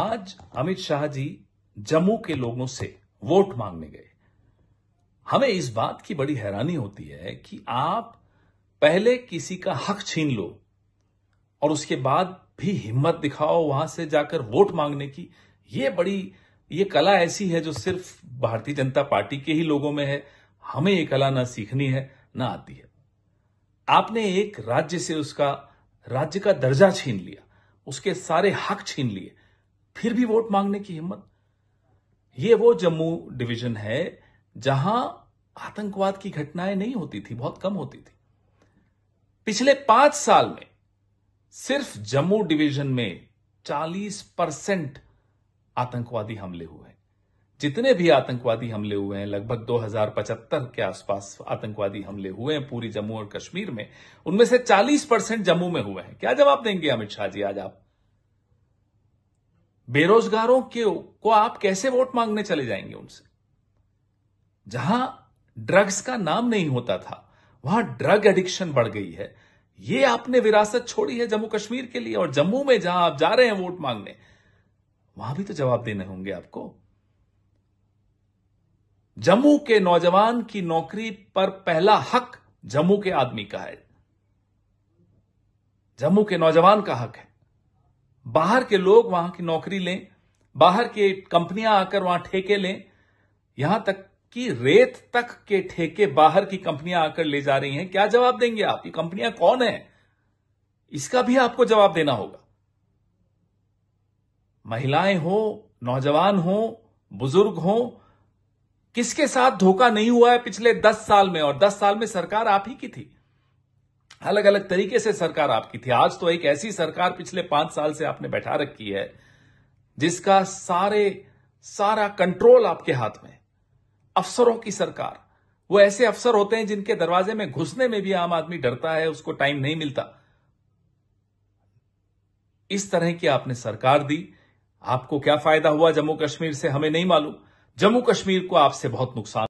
आज अमित शाह जी जम्मू के लोगों से वोट मांगने गए हमें इस बात की बड़ी हैरानी होती है कि आप पहले किसी का हक छीन लो और उसके बाद भी हिम्मत दिखाओ वहां से जाकर वोट मांगने की ये बड़ी ये कला ऐसी है जो सिर्फ भारतीय जनता पार्टी के ही लोगों में है हमें ये कला ना सीखनी है ना आती है आपने एक राज्य से उसका राज्य का दर्जा छीन लिया उसके सारे हक छीन लिए फिर भी वोट मांगने की हिम्मत ये वो जम्मू डिवीजन है जहां आतंकवाद की घटनाएं नहीं होती थी बहुत कम होती थी पिछले पांच साल में सिर्फ जम्मू डिवीजन में 40 परसेंट आतंकवादी हमले हुए हैं जितने भी आतंकवादी हमले हुए हैं लगभग 2075 के आसपास आतंकवादी हमले हुए हैं पूरी जम्मू और कश्मीर में उनमें से 40 परसेंट जम्मू में हुए हैं क्या जवाब देंगे अमित शाह जी आज आप बेरोजगारों के को आप कैसे वोट मांगने चले जाएंगे उनसे जहां ड्रग्स का नाम नहीं होता था वहां ड्रग एडिक्शन बढ़ गई है ये आपने विरासत छोड़ी है जम्मू कश्मीर के लिए और जम्मू में जहां आप जा रहे हैं वोट मांगने वहां भी तो जवाब देने होंगे आपको जम्मू के नौजवान की नौकरी पर पहला हक जम्मू के आदमी का है जम्मू के नौजवान का हक है बाहर के लोग वहां की नौकरी लें बाहर के कंपनियां आकर वहां ठेके लें यहां तक कि रेत तक के ठेके बाहर की कंपनियां आकर ले जा रही हैं क्या जवाब देंगे आप ये कंपनियां कौन है इसका भी आपको जवाब देना होगा महिलाएं हो नौजवान हो बुजुर्ग हो किसके साथ धोखा नहीं हुआ है पिछले दस साल में और दस साल में सरकार आप ही की थी अलग अलग तरीके से सरकार आपकी थी आज तो एक ऐसी सरकार पिछले पांच साल से आपने बैठा रखी है जिसका सारे सारा कंट्रोल आपके हाथ में अफसरों की सरकार वो ऐसे अफसर होते हैं जिनके दरवाजे में घुसने में भी आम आदमी डरता है उसको टाइम नहीं मिलता इस तरह की आपने सरकार दी आपको क्या फायदा हुआ जम्मू कश्मीर से हमें नहीं मालूम जम्मू कश्मीर को आपसे बहुत नुकसान